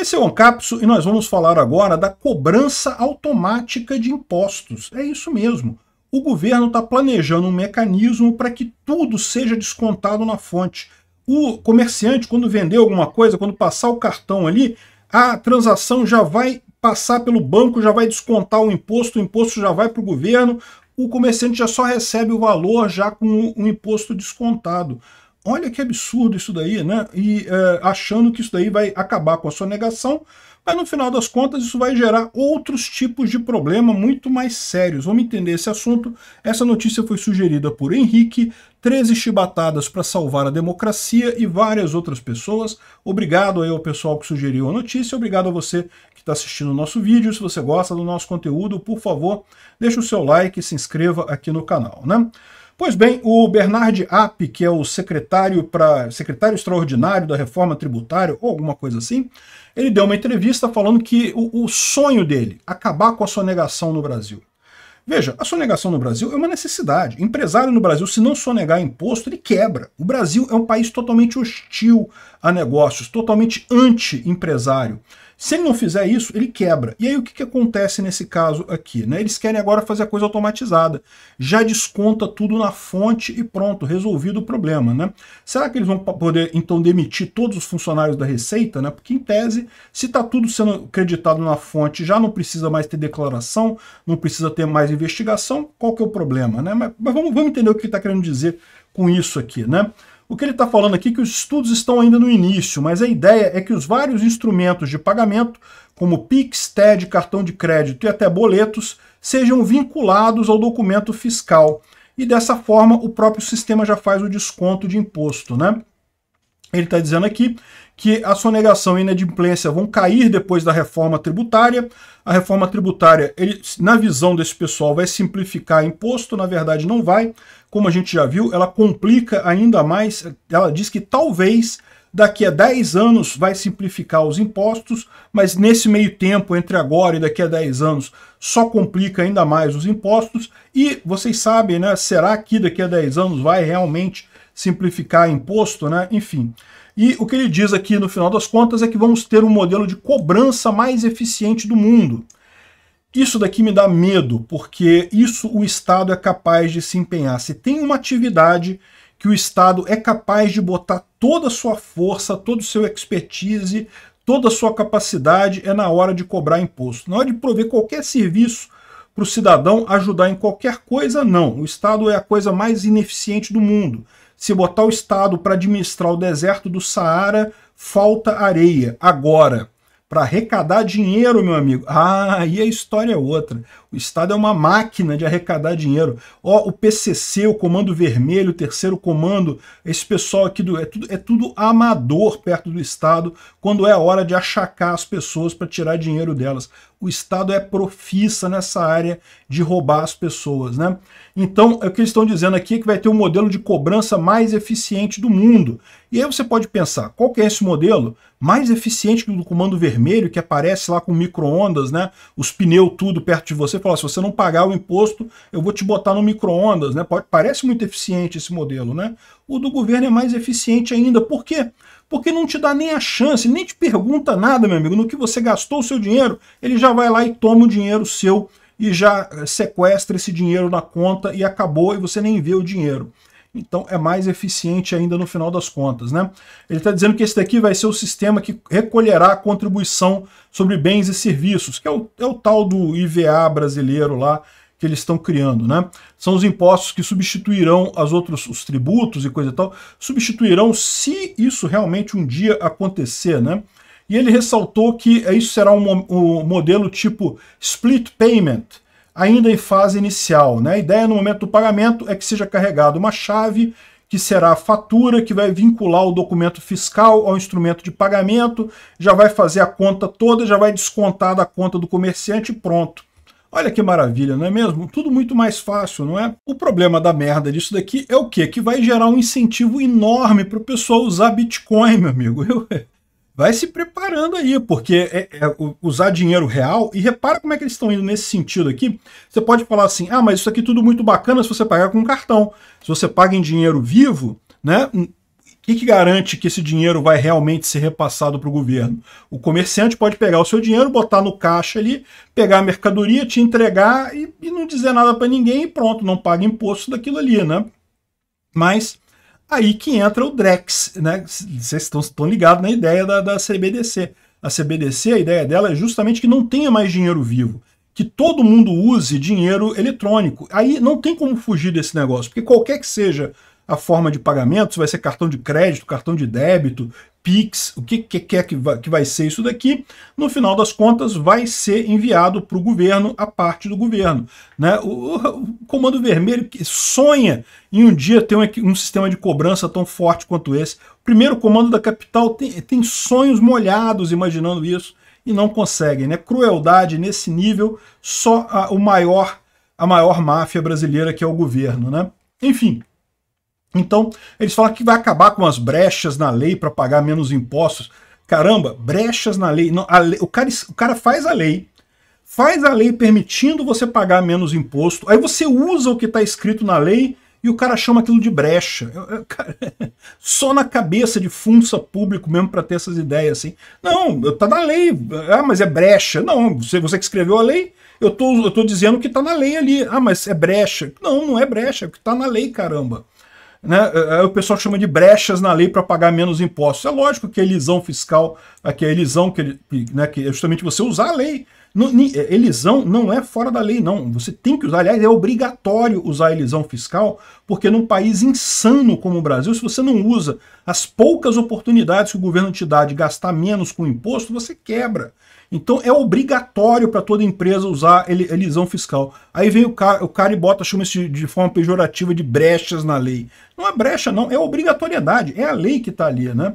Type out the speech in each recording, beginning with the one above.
Esse é o Ancapso e nós vamos falar agora da cobrança automática de impostos. É isso mesmo. O governo está planejando um mecanismo para que tudo seja descontado na fonte. O comerciante, quando vender alguma coisa, quando passar o cartão ali, a transação já vai passar pelo banco, já vai descontar o imposto, o imposto já vai para o governo, o comerciante já só recebe o valor já com o imposto descontado olha que absurdo isso daí, né? E é, achando que isso daí vai acabar com a sua negação, mas no final das contas isso vai gerar outros tipos de problema muito mais sérios. Vamos entender esse assunto. Essa notícia foi sugerida por Henrique, 13 chibatadas para salvar a democracia e várias outras pessoas. Obrigado aí ao pessoal que sugeriu a notícia, obrigado a você que está assistindo o nosso vídeo. Se você gosta do nosso conteúdo, por favor, deixa o seu like e se inscreva aqui no canal, né? Pois bem, o Bernard App, que é o secretário para secretário extraordinário da reforma tributária ou alguma coisa assim, ele deu uma entrevista falando que o, o sonho dele acabar com a sonegação no Brasil. Veja, a sonegação no Brasil é uma necessidade. Empresário no Brasil, se não sonegar imposto, ele quebra. O Brasil é um país totalmente hostil a negócios, totalmente anti-empresário. Se ele não fizer isso, ele quebra. E aí o que, que acontece nesse caso aqui? Né? Eles querem agora fazer a coisa automatizada. Já desconta tudo na fonte e pronto, resolvido o problema. Né? Será que eles vão poder, então, demitir todos os funcionários da Receita? Né? Porque, em tese, se está tudo sendo creditado na fonte, já não precisa mais ter declaração, não precisa ter mais investigação, qual que é o problema? Né? Mas, mas vamos, vamos entender o que está querendo dizer com isso aqui. Né? O que ele está falando aqui é que os estudos estão ainda no início, mas a ideia é que os vários instrumentos de pagamento, como PIX, TED, cartão de crédito e até boletos, sejam vinculados ao documento fiscal. E dessa forma, o próprio sistema já faz o desconto de imposto, né? Ele está dizendo aqui que a sonegação e inadimplência vão cair depois da reforma tributária. A reforma tributária, ele, na visão desse pessoal, vai simplificar imposto, na verdade não vai como a gente já viu, ela complica ainda mais. Ela diz que talvez daqui a 10 anos vai simplificar os impostos, mas nesse meio tempo, entre agora e daqui a 10 anos, só complica ainda mais os impostos. E vocês sabem, né? Será que daqui a 10 anos vai realmente simplificar imposto, né? Enfim. E o que ele diz aqui no final das contas é que vamos ter um modelo de cobrança mais eficiente do mundo. Isso daqui me dá medo, porque isso o Estado é capaz de se empenhar. Se tem uma atividade que o Estado é capaz de botar toda a sua força, todo o seu expertise, toda a sua capacidade, é na hora de cobrar imposto. Na hora de prover qualquer serviço para o cidadão ajudar em qualquer coisa, não. O Estado é a coisa mais ineficiente do mundo. Se botar o Estado para administrar o deserto do Saara, falta areia. Agora para arrecadar dinheiro, meu amigo. Ah, aí a história é outra. O Estado é uma máquina de arrecadar dinheiro. Ó, o PCC, o Comando Vermelho, o Terceiro Comando, esse pessoal aqui do, é, tudo, é tudo amador perto do Estado quando é hora de achacar as pessoas para tirar dinheiro delas o Estado é profissa nessa área de roubar as pessoas. Né? Então, é o que eles estão dizendo aqui é que vai ter o um modelo de cobrança mais eficiente do mundo. E aí você pode pensar, qual que é esse modelo? Mais eficiente que o do comando vermelho, que aparece lá com micro-ondas, né? os pneus tudo perto de você, fala, se você não pagar o imposto, eu vou te botar no micro-ondas. Né? Parece muito eficiente esse modelo. né? O do governo é mais eficiente ainda. Por quê? porque não te dá nem a chance, nem te pergunta nada, meu amigo, no que você gastou o seu dinheiro, ele já vai lá e toma o dinheiro seu e já eh, sequestra esse dinheiro na conta e acabou e você nem vê o dinheiro. Então é mais eficiente ainda no final das contas, né? Ele está dizendo que esse daqui vai ser o sistema que recolherá a contribuição sobre bens e serviços, que é o, é o tal do IVA brasileiro lá, que eles estão criando, né? São os impostos que substituirão as outros os tributos e coisa e tal, substituirão se isso realmente um dia acontecer, né? E ele ressaltou que é, isso será um, um modelo tipo split payment, ainda em fase inicial, né? A ideia no momento do pagamento é que seja carregada uma chave que será a fatura que vai vincular o documento fiscal ao instrumento de pagamento, já vai fazer a conta toda, já vai descontar da conta do comerciante e pronto. Olha que maravilha, não é mesmo? Tudo muito mais fácil, não é? O problema da merda disso daqui é o quê? Que vai gerar um incentivo enorme para o pessoal usar Bitcoin, meu amigo. É, vai se preparando aí, porque é, é usar dinheiro real, e repara como é que eles estão indo nesse sentido aqui, você pode falar assim, ah, mas isso aqui é tudo muito bacana se você pagar com cartão, se você paga em dinheiro vivo, né, o que, que garante que esse dinheiro vai realmente ser repassado para o governo? O comerciante pode pegar o seu dinheiro, botar no caixa ali, pegar a mercadoria, te entregar e, e não dizer nada para ninguém e pronto, não paga imposto daquilo ali, né? Mas aí que entra o Drex, né? Vocês estão, estão ligados na ideia da, da CBDC. A CBDC, a ideia dela é justamente que não tenha mais dinheiro vivo que todo mundo use dinheiro eletrônico. Aí não tem como fugir desse negócio, porque qualquer que seja a forma de pagamento, se vai ser cartão de crédito, cartão de débito, Pix, o que, que que vai, que vai ser isso daqui, no final das contas vai ser enviado para o governo, a parte do governo. Né? O, o, Comando Vermelho sonha em um dia ter um, um sistema de cobrança tão forte quanto esse. O primeiro comando da capital tem, tem sonhos molhados imaginando isso e não conseguem. Né? Crueldade nesse nível, só a, o maior, a maior máfia brasileira que é o governo. Né? Enfim, então, eles falam que vai acabar com as brechas na lei para pagar menos impostos. Caramba, brechas na lei. Não, lei o, cara, o cara faz a lei, faz a lei permitindo você pagar menos imposto, aí você usa o que está escrito na lei e o cara chama aquilo de brecha. Eu, eu, cara, só na cabeça de funça público mesmo para ter essas ideias assim. Não, tá na lei. Ah, mas é brecha. Não, você, você que escreveu a lei, eu tô, eu tô dizendo que tá na lei ali. Ah, mas é brecha. Não, não é brecha, é o que tá na lei, caramba né, é, é, o pessoal chama de brechas na lei para pagar menos impostos. É lógico que a é elisão fiscal, aqui a elisão que, né, que é justamente você usar a lei. elisão não é fora da lei, não. Você tem que usar, aliás, é obrigatório usar a elisão fiscal, porque num país insano como o Brasil, se você não usa as poucas oportunidades que o governo te dá de gastar menos com imposto, você quebra. Então é obrigatório para toda empresa usar elisão fiscal. Aí vem o cara, o cara e bota, chama isso de, de forma pejorativa de brechas na lei. Não é brecha, não, é obrigatoriedade, é a lei que está ali, né?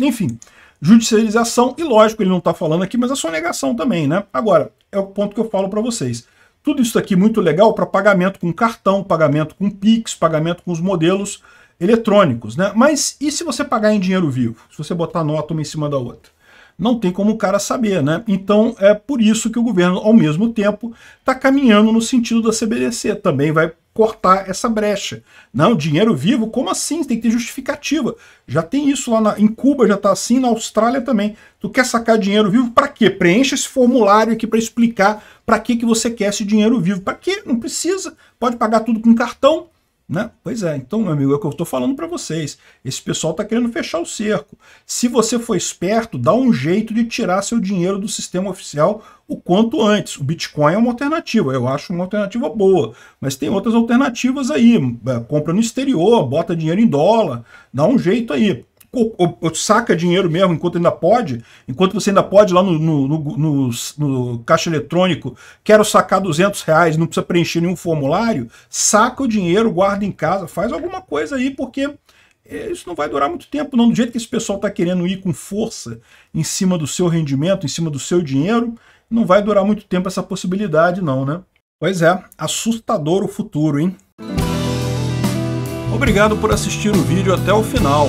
Enfim, judicialização, e lógico, ele não está falando aqui, mas a é sonegação também, né? Agora, é o ponto que eu falo para vocês. Tudo isso aqui muito legal para pagamento com cartão, pagamento com Pix, pagamento com os modelos eletrônicos, né? Mas e se você pagar em dinheiro vivo? Se você botar nota uma em cima da outra? não tem como o cara saber, né? Então é por isso que o governo, ao mesmo tempo, está caminhando no sentido da CBDC, também vai cortar essa brecha. Não, dinheiro vivo, como assim? Tem que ter justificativa. Já tem isso lá na, em Cuba, já está assim, na Austrália também. Tu quer sacar dinheiro vivo para quê? Preencha esse formulário aqui para explicar para que, que você quer esse dinheiro vivo. Para quê? Não precisa. Pode pagar tudo com cartão. Né? Pois é, então, meu amigo, é o que eu estou falando para vocês. Esse pessoal está querendo fechar o cerco. Se você for esperto, dá um jeito de tirar seu dinheiro do sistema oficial o quanto antes. O Bitcoin é uma alternativa, eu acho uma alternativa boa, mas tem outras alternativas aí. É, compra no exterior, bota dinheiro em dólar, dá um jeito aí saca dinheiro mesmo enquanto ainda pode, enquanto você ainda pode lá no, no, no, no, caixa eletrônico, quero sacar 200 reais, não precisa preencher nenhum formulário, saca o dinheiro, guarda em casa, faz alguma coisa aí, porque é, isso não vai durar muito tempo, não. Do jeito que esse pessoal está querendo ir com força em cima do seu rendimento, em cima do seu dinheiro, não vai durar muito tempo essa possibilidade, não, né? Pois é, assustador o futuro, hein? Obrigado por assistir o vídeo até o final.